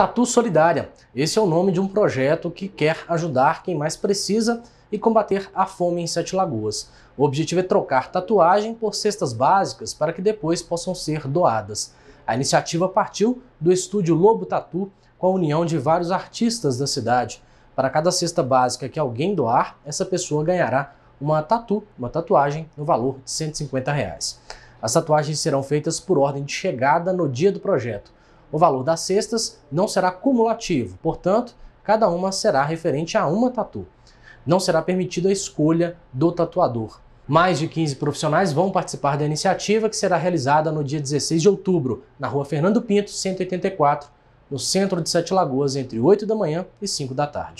Tatu Solidária. Esse é o nome de um projeto que quer ajudar quem mais precisa e combater a fome em Sete Lagoas. O objetivo é trocar tatuagem por cestas básicas para que depois possam ser doadas. A iniciativa partiu do estúdio Lobo Tatu, com a união de vários artistas da cidade. Para cada cesta básica que alguém doar, essa pessoa ganhará uma tatu, uma tatuagem, no valor de R$ 150. Reais. As tatuagens serão feitas por ordem de chegada no dia do projeto. O valor das cestas não será cumulativo, portanto, cada uma será referente a uma tatu. Não será permitida a escolha do tatuador. Mais de 15 profissionais vão participar da iniciativa que será realizada no dia 16 de outubro, na rua Fernando Pinto, 184, no centro de Sete Lagoas, entre 8 da manhã e 5 da tarde.